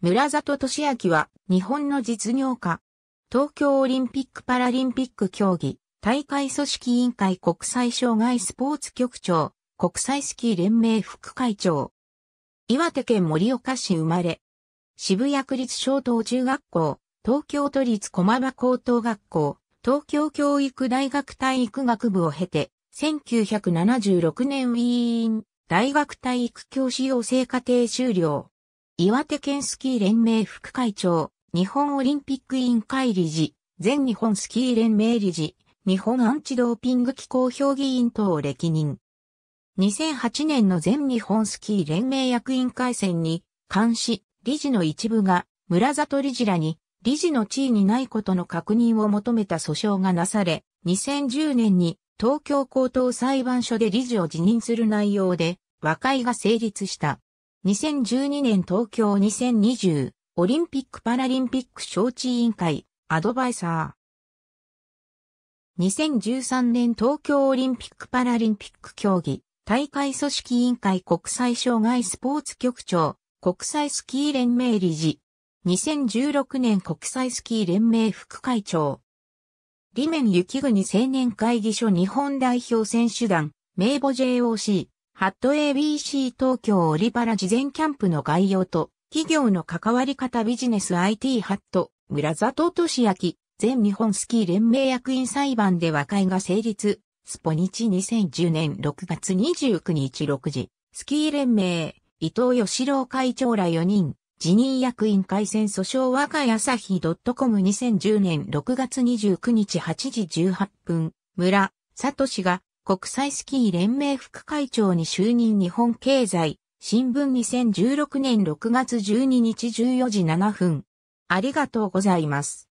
村里俊明は日本の実業家。東京オリンピック・パラリンピック競技、大会組織委員会国際障害スポーツ局長、国際スキー連盟副会長。岩手県盛岡市生まれ。渋谷区立小東中学校、東京都立駒場高等学校、東京教育大学体育学部を経て、1976年ウィーン大学体育教師養成課程修了。岩手県スキー連盟副会長、日本オリンピック委員会理事、全日本スキー連盟理事、日本アンチドーピング機構評議員等を歴任。2008年の全日本スキー連盟役員会選に、監視、理事の一部が、村里理事らに、理事の地位にないことの確認を求めた訴訟がなされ、2010年に東京高等裁判所で理事を辞任する内容で和解が成立した。2012年東京2020オリンピック・パラリンピック招致委員会アドバイザー。2013年東京オリンピック・パラリンピック競技大会組織委員会国際障害スポーツ局長国際スキー連盟理事。2016年国際スキー連盟副会長。李面雪国青年会議所日本代表選手団名簿 JOC ハット ABC 東京オリパラ事前キャンプの概要と、企業の関わり方ビジネス IT ハット、村里俊明、全日本スキー連盟役員裁判で和解が成立、スポニチ2010年6月29日6時、スキー連盟、伊藤義郎会長ら4人、辞任役員改選訴訟和解朝日 .com2010 年6月29日8時18分、村、里氏が国際スキー連盟副会長に就任日本経済新聞2016年6月12日14時7分。ありがとうございます。